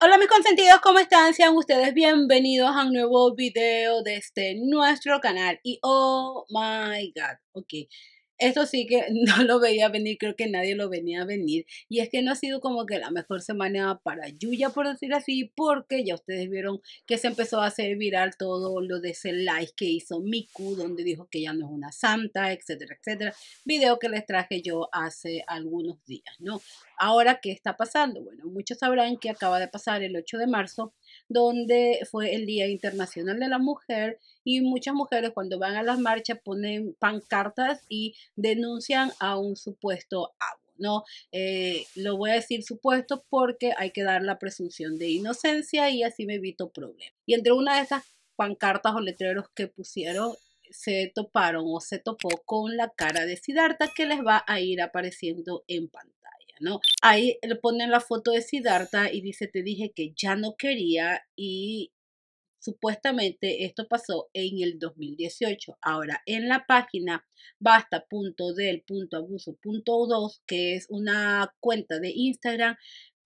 Hola mis consentidos, ¿cómo están? Sean ustedes bienvenidos a un nuevo video de este nuestro canal. Y oh my god, ok, eso sí que no lo veía venir, creo que nadie lo venía a venir. Y es que no ha sido como que la mejor semana para Yuya, por decir así, porque ya ustedes vieron que se empezó a hacer viral todo lo de ese like que hizo Miku, donde dijo que ya no es una santa, etcétera, etcétera. Video que les traje yo hace algunos días, ¿no? Ahora, ¿qué está pasando? Bueno, muchos sabrán que acaba de pasar el 8 de marzo donde fue el Día Internacional de la Mujer y muchas mujeres cuando van a las marchas ponen pancartas y denuncian a un supuesto abuso. ¿no? Eh, lo voy a decir supuesto porque hay que dar la presunción de inocencia y así me evito problemas. Y entre una de esas pancartas o letreros que pusieron se toparon o se topó con la cara de sidarta que les va a ir apareciendo en pantalla. ¿no? Ahí le ponen la foto de Sidarta y dice, te dije que ya no quería y supuestamente esto pasó en el 2018. Ahora, en la página basta.del.abuso.2, que es una cuenta de Instagram,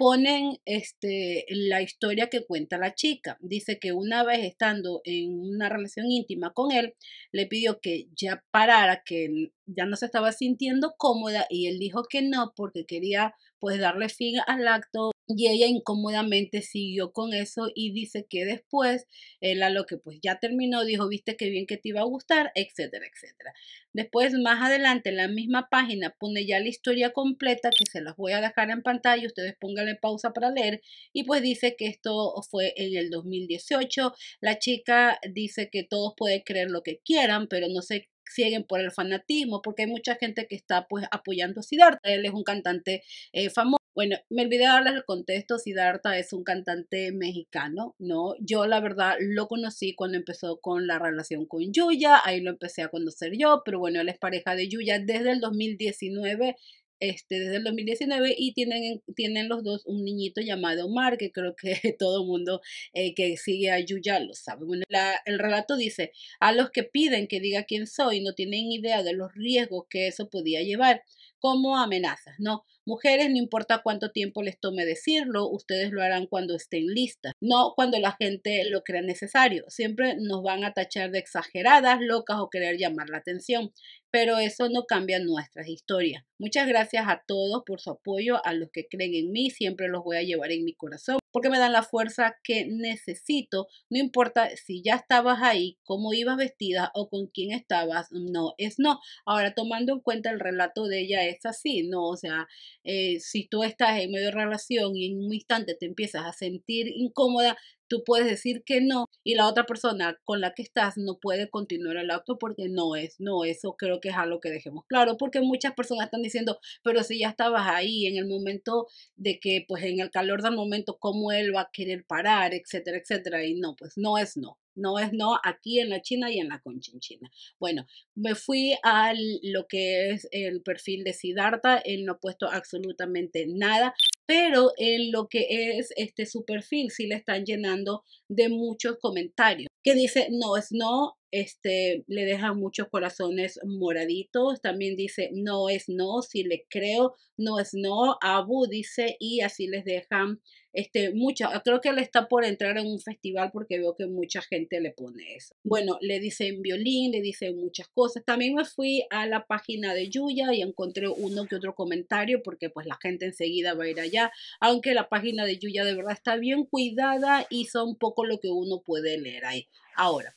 ponen este, la historia que cuenta la chica. Dice que una vez estando en una relación íntima con él, le pidió que ya parara, que ya no se estaba sintiendo cómoda y él dijo que no porque quería pues darle fin al acto y ella incómodamente siguió con eso y dice que después, él a lo que pues ya terminó, dijo, viste que bien que te iba a gustar, etcétera, etcétera. Después, más adelante, en la misma página pone ya la historia completa, que se las voy a dejar en pantalla, ustedes pónganle pausa para leer, y pues dice que esto fue en el 2018. La chica dice que todos pueden creer lo que quieran, pero no se siguen por el fanatismo, porque hay mucha gente que está pues apoyando a Siddhartha, él es un cantante eh, famoso bueno, me olvidé darles el contexto, Siddhartha es un cantante mexicano, ¿no? Yo la verdad lo conocí cuando empezó con la relación con Yuya, ahí lo empecé a conocer yo, pero bueno, él es pareja de Yuya desde el 2019, este, desde el 2019 y tienen, tienen los dos un niñito llamado Omar, que creo que todo el mundo eh, que sigue a Yuya lo sabe. Bueno, la, el relato dice, a los que piden que diga quién soy no tienen idea de los riesgos que eso podía llevar como amenazas, ¿no? Mujeres, no importa cuánto tiempo les tome decirlo, ustedes lo harán cuando estén listas, no cuando la gente lo crea necesario. Siempre nos van a tachar de exageradas, locas o querer llamar la atención, pero eso no cambia nuestras historias. Muchas gracias a todos por su apoyo, a los que creen en mí, siempre los voy a llevar en mi corazón porque me dan la fuerza que necesito, no importa si ya estabas ahí, cómo ibas vestida o con quién estabas, no, es no. Ahora, tomando en cuenta el relato de ella, es así, ¿no? O sea, eh, si tú estás en medio de relación y en un instante te empiezas a sentir incómoda, tú puedes decir que no y la otra persona con la que estás no puede continuar el acto porque no es, no, eso creo que es algo que dejemos claro, porque muchas personas están diciendo, pero si ya estabas ahí en el momento de que, pues en el calor del momento, ¿cómo él va a querer parar, etcétera, etcétera? Y no, pues no es no. No es no aquí en la China y en la Conchinchina. Bueno, me fui a lo que es el perfil de Siddhartha. Él no ha puesto absolutamente nada pero en lo que es este su perfil sí le están llenando de muchos comentarios que dice no es no, este, le dejan muchos corazones moraditos. También dice, no es no, si le creo, no es no. Abu dice, y así les dejan este, mucha, creo que le está por entrar en un festival porque veo que mucha gente le pone eso. Bueno, le dicen violín, le dicen muchas cosas. También me fui a la página de Yuya y encontré uno que otro comentario porque pues la gente enseguida va a ir allá, aunque la página de Yuya de verdad está bien cuidada y son poco lo que uno puede leer ahí. Ahora,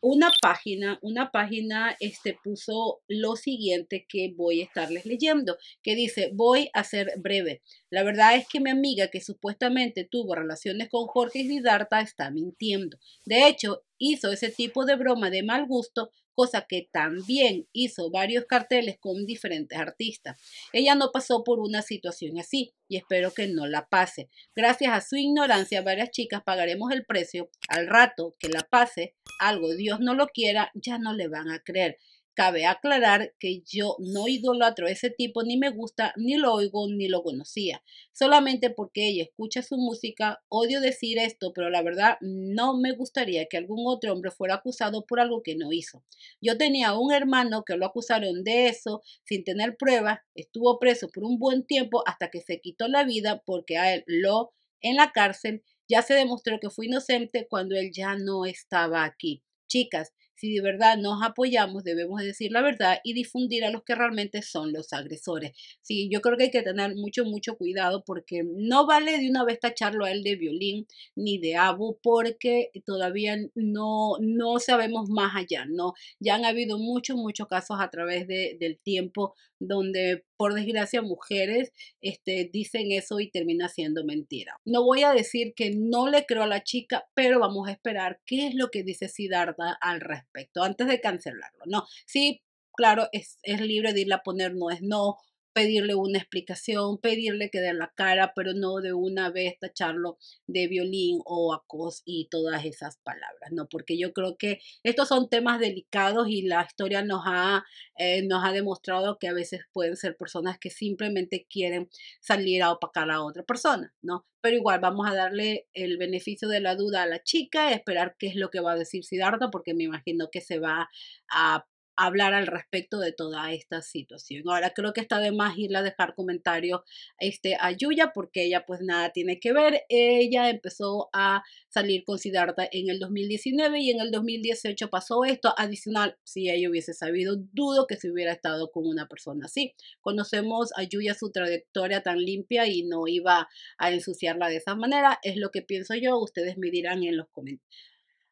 una página, una página este, puso lo siguiente que voy a estarles leyendo, que dice, voy a ser breve. La verdad es que mi amiga que supuestamente tuvo relaciones con Jorge Vidarta está mintiendo. De hecho, hizo ese tipo de broma de mal gusto cosa que también hizo varios carteles con diferentes artistas. Ella no pasó por una situación así y espero que no la pase. Gracias a su ignorancia, varias chicas pagaremos el precio. Al rato que la pase, algo Dios no lo quiera, ya no le van a creer. Cabe aclarar que yo no idolatro a ese tipo, ni me gusta, ni lo oigo, ni lo conocía. Solamente porque ella escucha su música, odio decir esto, pero la verdad no me gustaría que algún otro hombre fuera acusado por algo que no hizo. Yo tenía un hermano que lo acusaron de eso sin tener pruebas, estuvo preso por un buen tiempo hasta que se quitó la vida porque a él lo en la cárcel ya se demostró que fue inocente cuando él ya no estaba aquí. Chicas, si de verdad nos apoyamos, debemos decir la verdad y difundir a los que realmente son los agresores. Sí, yo creo que hay que tener mucho, mucho cuidado porque no vale de una vez tacharlo a él de violín ni de abu porque todavía no, no sabemos más allá, ¿no? Ya han habido muchos, muchos casos a través del tiempo donde por desgracia, mujeres este, dicen eso y termina siendo mentira. No voy a decir que no le creo a la chica, pero vamos a esperar qué es lo que dice Siddhartha al respecto antes de cancelarlo. No, sí, claro, es, es libre de irla a poner no es no pedirle una explicación, pedirle que dé la cara, pero no de una vez tacharlo de violín o acos y todas esas palabras, ¿no? Porque yo creo que estos son temas delicados y la historia nos ha, eh, nos ha demostrado que a veces pueden ser personas que simplemente quieren salir a opacar a otra persona, ¿no? Pero igual vamos a darle el beneficio de la duda a la chica, esperar qué es lo que va a decir Siddhartha, porque me imagino que se va a hablar al respecto de toda esta situación. Ahora creo que está de más irle a dejar comentarios este, a Yuya porque ella pues nada tiene que ver. Ella empezó a salir con Siddhartha en el 2019 y en el 2018 pasó esto. Adicional, si ella hubiese sabido, dudo que se hubiera estado con una persona así. Conocemos a Yuya su trayectoria tan limpia y no iba a ensuciarla de esa manera. Es lo que pienso yo. Ustedes me dirán en los comentarios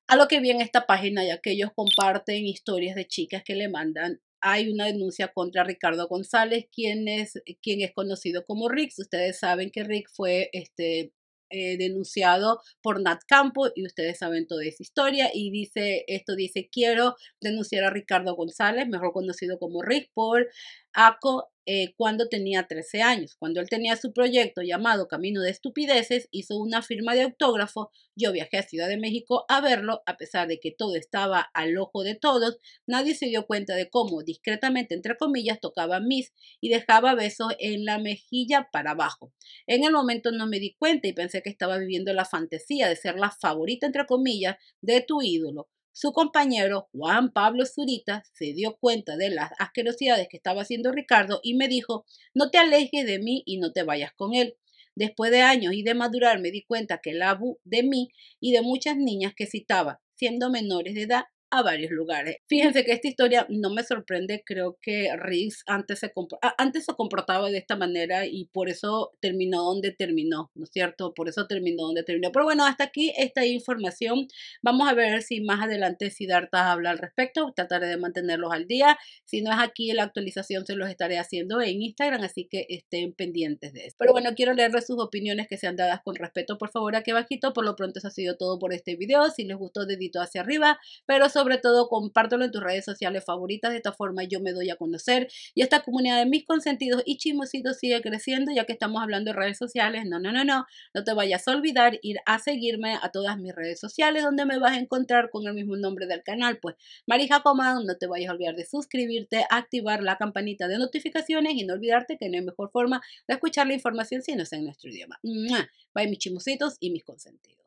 a lo que vi en esta página, ya que ellos comparten historias de chicas que le mandan, hay una denuncia contra Ricardo González, quien es, quien es conocido como Rick. Ustedes saben que Rick fue este, eh, denunciado por Nat Campo y ustedes saben toda esa historia y dice esto dice quiero denunciar a Ricardo González mejor conocido como Rick por ACO eh, cuando tenía 13 años. Cuando él tenía su proyecto llamado Camino de Estupideces, hizo una firma de autógrafo. Yo viajé a Ciudad de México a verlo, a pesar de que todo estaba al ojo de todos. Nadie se dio cuenta de cómo, discretamente, entre comillas, tocaba mis y dejaba besos en la mejilla para abajo. En el momento no me di cuenta y pensé que estaba viviendo la fantasía de ser la favorita, entre comillas, de tu ídolo. Su compañero Juan Pablo Zurita se dio cuenta de las asquerosidades que estaba haciendo Ricardo y me dijo, no te alejes de mí y no te vayas con él. Después de años y de madurar me di cuenta que el abu de mí y de muchas niñas que citaba, siendo menores de edad, a varios lugares. Fíjense que esta historia no me sorprende, creo que Riggs antes se, antes se comportaba de esta manera y por eso terminó donde terminó, ¿no es cierto? Por eso terminó donde terminó. Pero bueno, hasta aquí esta información. Vamos a ver si más adelante si Dartas habla al respecto, trataré de mantenerlos al día. Si no es aquí la actualización, se los estaré haciendo en Instagram, así que estén pendientes de eso. Pero bueno, quiero leerles sus opiniones que sean dadas con respeto, por favor, aquí bajito Por lo pronto eso ha sido todo por este video. Si les gustó, dedito hacia arriba, pero sobre todo compártelo en tus redes sociales favoritas. De esta forma yo me doy a conocer y esta comunidad de mis consentidos y chismositos sigue creciendo ya que estamos hablando de redes sociales. No, no, no, no. No te vayas a olvidar ir a seguirme a todas mis redes sociales donde me vas a encontrar con el mismo nombre del canal. Pues Marija Comán, no te vayas a olvidar de suscribirte, activar la campanita de notificaciones y no olvidarte que no hay mejor forma de escuchar la información si no es en nuestro idioma. Bye mis chismositos y mis consentidos.